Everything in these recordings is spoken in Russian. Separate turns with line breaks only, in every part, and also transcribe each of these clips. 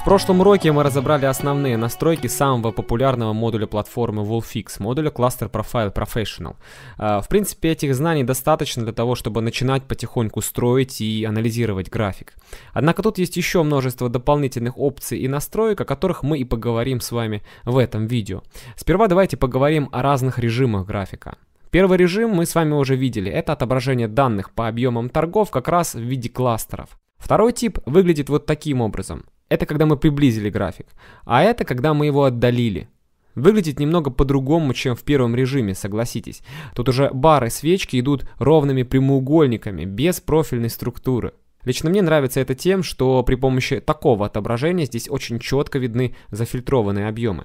В прошлом уроке мы разобрали основные настройки самого популярного модуля платформы Wolfix, модуля Cluster Profile Professional. А, в принципе, этих знаний достаточно для того, чтобы начинать потихоньку строить и анализировать график. Однако тут есть еще множество дополнительных опций и настроек, о которых мы и поговорим с вами в этом видео. Сперва давайте поговорим о разных режимах графика. Первый режим мы с вами уже видели, это отображение данных по объемам торгов как раз в виде кластеров. Второй тип выглядит вот таким образом. Это когда мы приблизили график, а это когда мы его отдалили. Выглядит немного по-другому, чем в первом режиме, согласитесь. Тут уже бары свечки идут ровными прямоугольниками, без профильной структуры. Лично мне нравится это тем, что при помощи такого отображения здесь очень четко видны зафильтрованные объемы.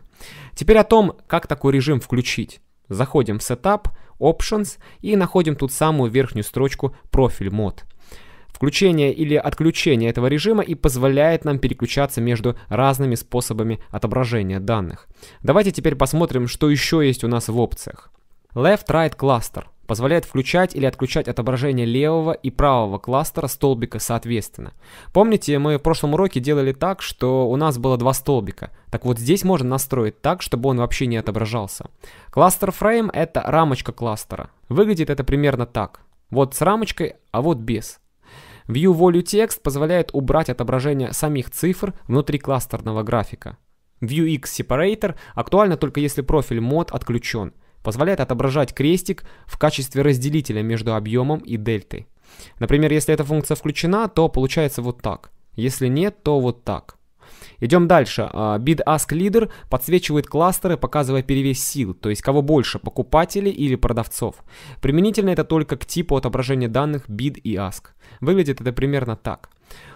Теперь о том, как такой режим включить. Заходим в Setup, Options и находим тут самую верхнюю строчку Profile мод». Включение или отключение этого режима и позволяет нам переключаться между разными способами отображения данных. Давайте теперь посмотрим, что еще есть у нас в опциях. Left-Right Cluster позволяет включать или отключать отображение левого и правого кластера столбика соответственно. Помните, мы в прошлом уроке делали так, что у нас было два столбика. Так вот здесь можно настроить так, чтобы он вообще не отображался. Кластер Frame — это рамочка кластера. Выглядит это примерно так. Вот с рамочкой, а вот без. View Value Text позволяет убрать отображение самих цифр внутри кластерного графика. View X Separator актуально только если профиль мод отключен. Позволяет отображать крестик в качестве разделителя между объемом и дельтой. Например, если эта функция включена, то получается вот так. Если нет, то вот так. Идем дальше. А, Bid Ask Leader подсвечивает кластеры, показывая перевес сил, то есть кого больше, покупателей или продавцов. Применительно это только к типу отображения данных Bid и Ask. Выглядит это примерно так.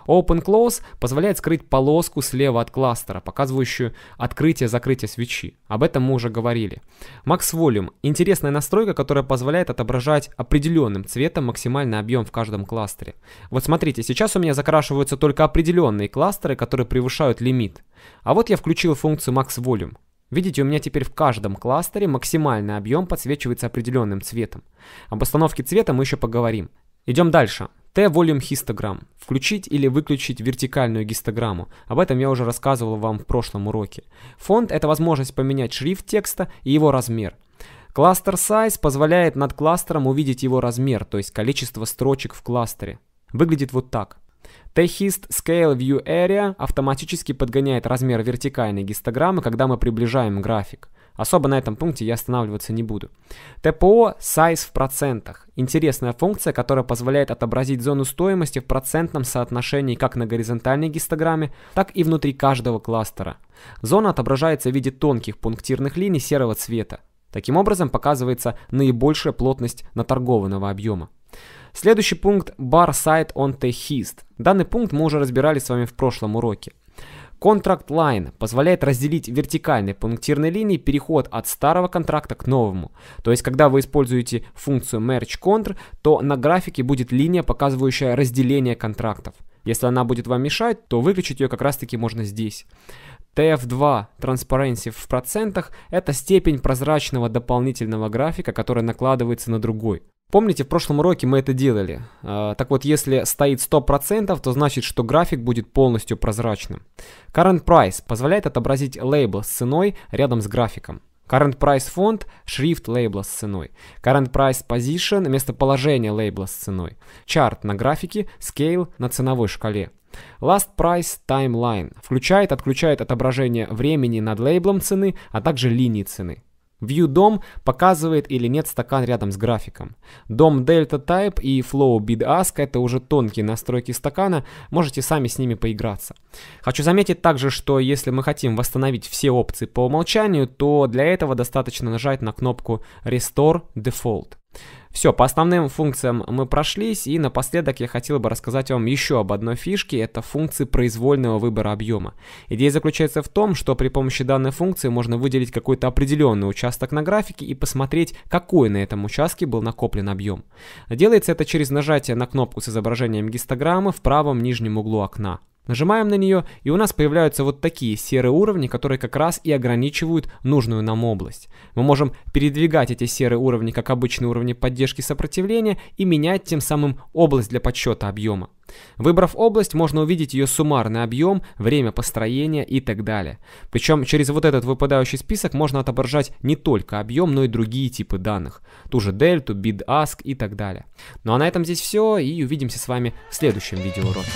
Open-Close позволяет скрыть полоску слева от кластера, показывающую открытие-закрытие свечи. Об этом мы уже говорили. Max Volume – интересная настройка, которая позволяет отображать определенным цветом максимальный объем в каждом кластере. Вот смотрите, сейчас у меня закрашиваются только определенные кластеры, которые превышают лимит. А вот я включил функцию Max Volume. Видите, у меня теперь в каждом кластере максимальный объем подсвечивается определенным цветом. Об установке цвета мы еще поговорим. Идем дальше. T-Volume Histogram. Включить или выключить вертикальную гистограмму. Об этом я уже рассказывал вам в прошлом уроке. Фонд – это возможность поменять шрифт текста и его размер. Кластер Size позволяет над кластером увидеть его размер, то есть количество строчек в кластере. Выглядит вот так. T-Hist Scale View Area автоматически подгоняет размер вертикальной гистограммы, когда мы приближаем график. Особо на этом пункте я останавливаться не буду. ТПО size в процентах. Интересная функция, которая позволяет отобразить зону стоимости в процентном соотношении как на горизонтальной гистограмме, так и внутри каждого кластера. Зона отображается в виде тонких пунктирных линий серого цвета. Таким образом показывается наибольшая плотность наторгованного объема. Следующий пункт – Bar Site on the Hist. Данный пункт мы уже разбирали с вами в прошлом уроке. Contract Line позволяет разделить вертикальной пунктирной линией переход от старого контракта к новому. То есть, когда вы используете функцию Merge Contr, то на графике будет линия, показывающая разделение контрактов. Если она будет вам мешать, то выключить ее как раз таки можно здесь. TF2 Transparency в процентах – это степень прозрачного дополнительного графика, который накладывается на другой. Помните, в прошлом уроке мы это делали. А, так вот, если стоит 100%, то значит, что график будет полностью прозрачным. Current Price позволяет отобразить лейбл с ценой рядом с графиком. Current Price фонд – шрифт лейбла с ценой. Current Price Position – местоположение лейбла с ценой. Chart на графике, Scale на ценовой шкале. Last Price Timeline включает-отключает отображение времени над лейблом цены, а также линии цены. View DOM показывает или нет стакан рядом с графиком. DOM Delta Type и Flow Bid Ask – это уже тонкие настройки стакана, можете сами с ними поиграться. Хочу заметить также, что если мы хотим восстановить все опции по умолчанию, то для этого достаточно нажать на кнопку Restore Default. Все, по основным функциям мы прошлись, и напоследок я хотел бы рассказать вам еще об одной фишке, это функции произвольного выбора объема. Идея заключается в том, что при помощи данной функции можно выделить какой-то определенный участок на графике и посмотреть, какой на этом участке был накоплен объем. Делается это через нажатие на кнопку с изображением гистограммы в правом нижнем углу окна. Нажимаем на нее, и у нас появляются вот такие серые уровни, которые как раз и ограничивают нужную нам область. Мы можем передвигать эти серые уровни как обычные уровни поддержки сопротивления и менять тем самым область для подсчета объема. Выбрав область, можно увидеть ее суммарный объем, время построения и так далее. Причем через вот этот выпадающий список можно отображать не только объем, но и другие типы данных. Ту же дельту, bid ask и так далее. Ну а на этом здесь все, и увидимся с вами в следующем видеоуроке.